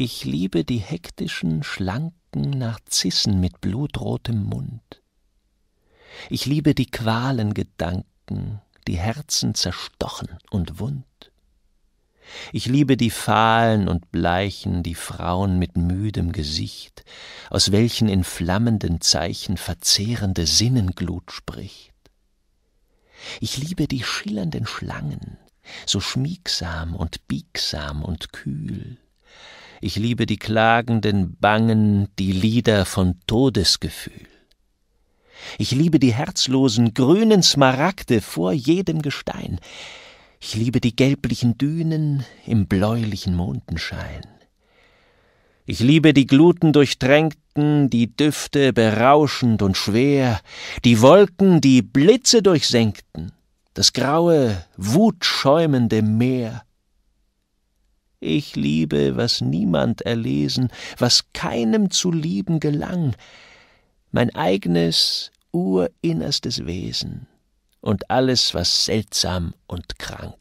Ich liebe die hektischen, schlanken Narzissen mit blutrotem Mund. Ich liebe die qualen Gedanken, die Herzen zerstochen und wund. Ich liebe die fahlen und bleichen, die Frauen mit müdem Gesicht, aus welchen in flammenden Zeichen verzehrende Sinnenglut spricht. Ich liebe die schillernden Schlangen, so schmiegsam und biegsam und kühl, ich liebe die klagenden Bangen, die Lieder von Todesgefühl. Ich liebe die herzlosen grünen Smaragde vor jedem Gestein. Ich liebe die gelblichen Dünen im bläulichen Mondenschein. Ich liebe die Gluten durchtränkten, die Düfte berauschend und schwer, die Wolken, die Blitze durchsenkten, das graue, wutschäumende Meer, ich liebe, was niemand erlesen, was keinem zu lieben gelang, mein eigenes urinnerstes Wesen und alles, was seltsam und krank.